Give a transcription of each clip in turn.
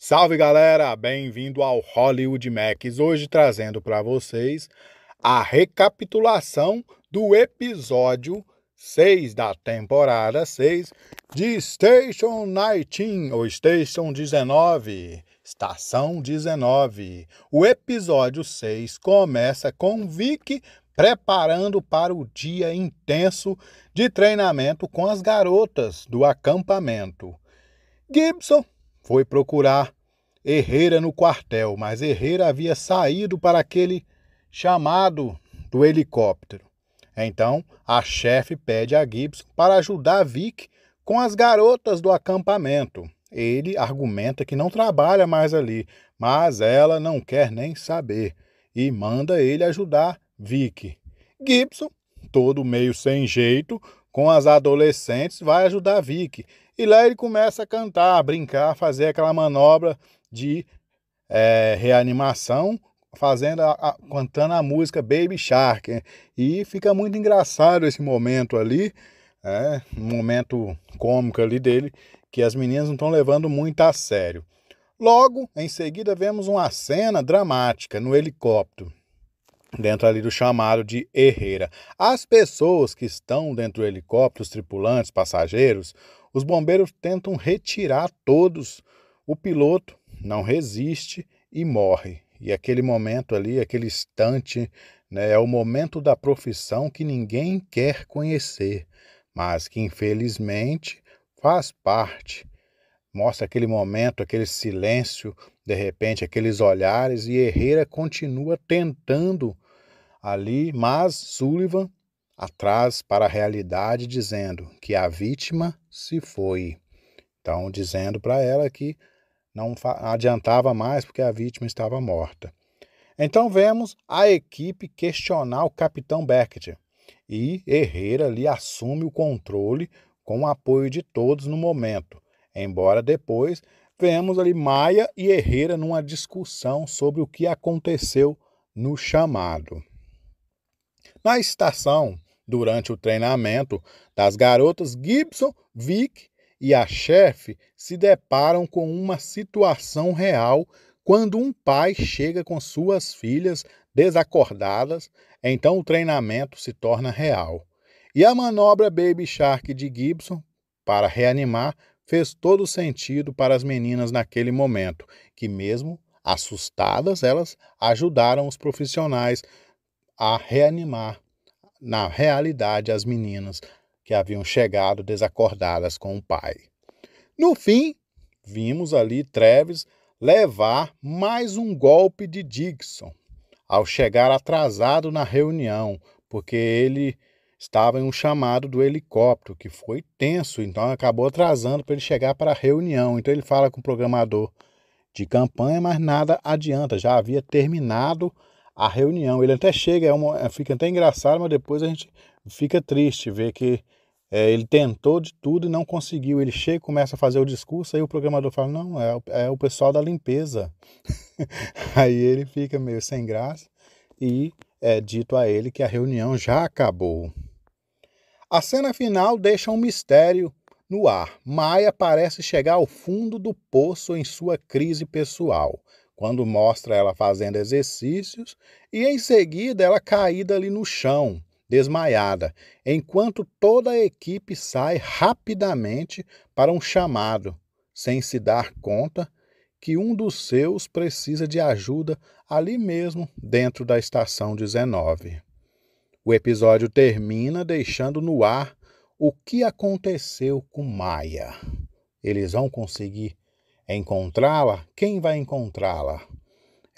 Salve galera, bem-vindo ao Hollywood Max. Hoje trazendo para vocês a recapitulação do episódio 6 da temporada 6 de Station 19 ou Station 19, Estação 19. O episódio 6 começa com Vic preparando para o dia intenso de treinamento com as garotas do acampamento. Gibson foi procurar Herrera no quartel, mas Herrera havia saído para aquele chamado do helicóptero. Então, a chefe pede a Gibson para ajudar Vic com as garotas do acampamento. Ele argumenta que não trabalha mais ali, mas ela não quer nem saber e manda ele ajudar Vic. Gibson, todo meio sem jeito, com as adolescentes, vai ajudar Vic e lá ele começa a cantar, a brincar, a fazer aquela manobra de é, reanimação, fazendo a, a, cantando a música Baby Shark. E fica muito engraçado esse momento ali, né? um momento cômico ali dele, que as meninas não estão levando muito a sério. Logo em seguida, vemos uma cena dramática no helicóptero dentro ali do chamado de Herreira. As pessoas que estão dentro do helicóptero, os tripulantes, passageiros, os bombeiros tentam retirar todos. O piloto não resiste e morre. E aquele momento ali, aquele instante, né, é o momento da profissão que ninguém quer conhecer, mas que infelizmente faz parte. Mostra aquele momento, aquele silêncio, de repente, aqueles olhares e Herrera continua tentando ali, mas Sullivan atrás para a realidade, dizendo que a vítima se foi. Então, dizendo para ela que não adiantava mais porque a vítima estava morta. Então, vemos a equipe questionar o capitão Beckett e Herrera ali assume o controle com o apoio de todos no momento, embora depois Vemos ali Maia e Herrera numa discussão sobre o que aconteceu no chamado. Na estação, durante o treinamento das garotas, Gibson, Vic e a chefe se deparam com uma situação real quando um pai chega com suas filhas desacordadas, então o treinamento se torna real. E a manobra Baby Shark de Gibson para reanimar fez todo sentido para as meninas naquele momento, que, mesmo assustadas, elas ajudaram os profissionais a reanimar, na realidade, as meninas que haviam chegado desacordadas com o pai. No fim, vimos ali Treves levar mais um golpe de Dixon ao chegar atrasado na reunião, porque ele estava em um chamado do helicóptero, que foi tenso, então acabou atrasando para ele chegar para a reunião. Então ele fala com o programador de campanha, mas nada adianta, já havia terminado a reunião. Ele até chega, é uma, é, fica até engraçado, mas depois a gente fica triste ver que é, ele tentou de tudo e não conseguiu. Ele chega, começa a fazer o discurso, aí o programador fala: Não, é, é o pessoal da limpeza. aí ele fica meio sem graça e é dito a ele que a reunião já acabou. A cena final deixa um mistério no ar. Maia parece chegar ao fundo do poço em sua crise pessoal, quando mostra ela fazendo exercícios e em seguida ela caída ali no chão, desmaiada, enquanto toda a equipe sai rapidamente para um chamado, sem se dar conta que um dos seus precisa de ajuda ali mesmo dentro da estação 19. O episódio termina deixando no ar o que aconteceu com Maia. Eles vão conseguir encontrá-la? Quem vai encontrá-la?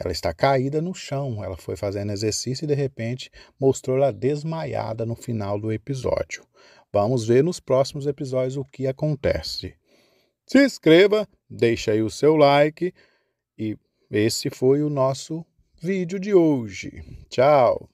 Ela está caída no chão, ela foi fazendo exercício e de repente mostrou ela desmaiada no final do episódio. Vamos ver nos próximos episódios o que acontece. Se inscreva, deixe aí o seu like e esse foi o nosso vídeo de hoje. Tchau!